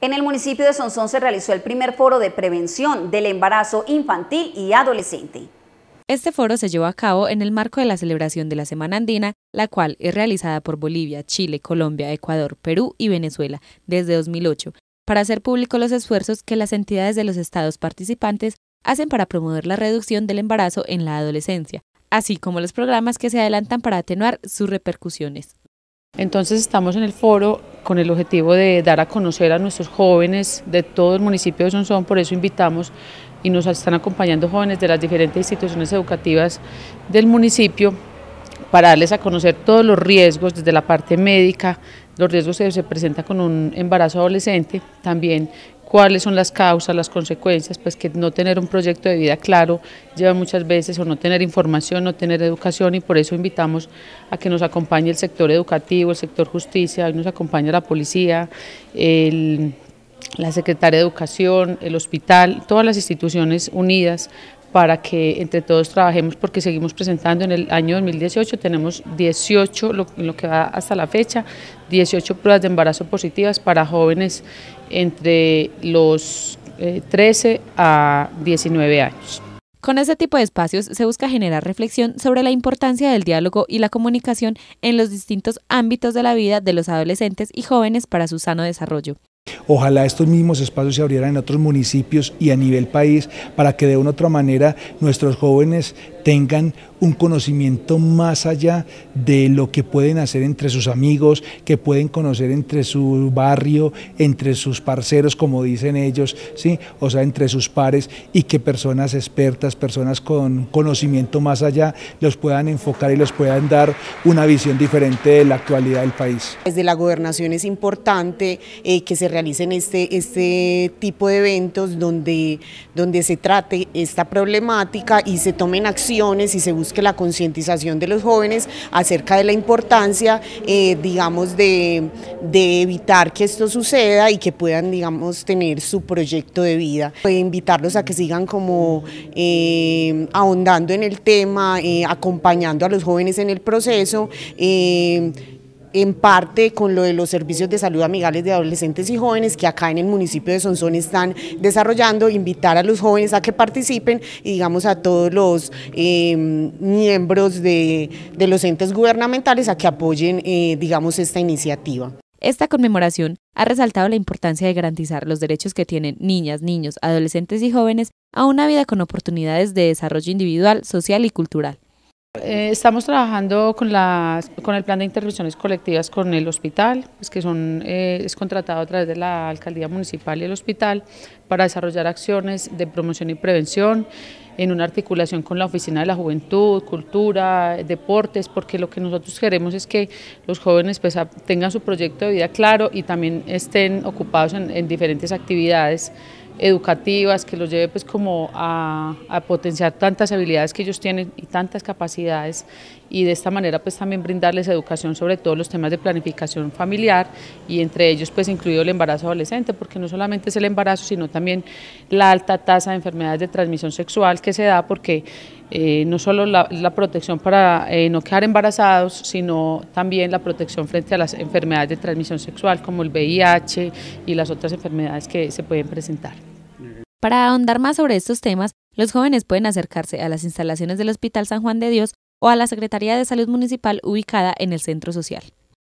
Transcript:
En el municipio de Sonsón se realizó el primer foro de prevención del embarazo infantil y adolescente. Este foro se llevó a cabo en el marco de la celebración de la Semana Andina, la cual es realizada por Bolivia, Chile, Colombia, Ecuador, Perú y Venezuela desde 2008, para hacer público los esfuerzos que las entidades de los estados participantes hacen para promover la reducción del embarazo en la adolescencia, así como los programas que se adelantan para atenuar sus repercusiones. Entonces estamos en el foro con el objetivo de dar a conocer a nuestros jóvenes de todo el municipio de Sonsón, por eso invitamos y nos están acompañando jóvenes de las diferentes instituciones educativas del municipio para darles a conocer todos los riesgos desde la parte médica, los riesgos que se presentan con un embarazo adolescente, también cuáles son las causas, las consecuencias, pues que no tener un proyecto de vida claro lleva muchas veces o no tener información, no tener educación y por eso invitamos a que nos acompañe el sector educativo, el sector justicia, nos acompaña la policía, la secretaria de Educación, el hospital, todas las instituciones unidas para que entre todos trabajemos porque seguimos presentando en el año 2018, tenemos 18, lo, que va hasta la fecha, 18 pruebas de embarazo positivas para jóvenes entre los 13 eh, a 19 años. Con este tipo de espacios se busca generar reflexión sobre la importancia del diálogo y la comunicación en los distintos ámbitos de la vida de los adolescentes y jóvenes para su sano desarrollo. Ojalá estos mismos espacios se abrieran en otros municipios y a nivel país para que de una otra manera nuestros jóvenes tengan un conocimiento más allá de lo que pueden hacer entre sus amigos, que pueden conocer entre su barrio, entre sus parceros, como dicen ellos, ¿sí? o sea, entre sus pares, y que personas expertas, personas con conocimiento más allá, los puedan enfocar y los puedan dar una visión diferente de la actualidad del país. Desde la gobernación es importante eh, que se realice en este, este tipo de eventos donde, donde se trate esta problemática y se tomen acciones y se busque la concientización de los jóvenes acerca de la importancia, eh, digamos, de, evitar que esto suceda y que puedan, digamos, tener su proyecto de vida. Pues invitarlos a que sigan como eh, ahondando en el tema, eh, acompañando a los jóvenes en el proceso, en parte con lo de los servicios de salud amigables de adolescentes y jóvenes que acá en el municipio de Sonsón están desarrollando, invitar a los jóvenes a que participen y digamos a todos los em, miembros de, los entes gubernamentales a que apoyen eh, digamos esta iniciativa. Esta conmemoración ha resaltado la importancia de garantizar los derechos que tienen niñas, niños, adolescentes y jóvenes a una vida con oportunidades de desarrollo individual, social y cultural. Eh, estamos trabajando con, con el plan de intervenciones colectivas con el hospital, pues que son, eh, es contratado a través de la alcaldía municipal y el hospital para desarrollar acciones de promoción y prevención en una articulación con la Oficina de la Juventud, Cultura, Deportes, porque lo que nosotros queremos es que los jóvenes pues, tengan su proyecto de vida claro y también estén ocupados en diferentes actividades educativas, que los lleve pues como a, potenciar tantas habilidades que ellos tienen y tantas capacidades y de esta manera pues también brindarles educación sobre todos los temas de planificación familiar y entre ellos pues incluido el embarazo adolescente porque no solamente es el embarazo sino también la alta tasa de enfermedades de transmisión sexual que se da porque eh, no solo la, protección para eh, no quedar embarazados, sino también la protección frente a las enfermedades de transmisión sexual como el VIH y las otras enfermedades que se pueden presentar. Para ahondar más sobre estos temas, los jóvenes pueden acercarse a las instalaciones del Hospital San Juan de Dios o a la Secretaría de Salud Municipal ubicada en el centro social.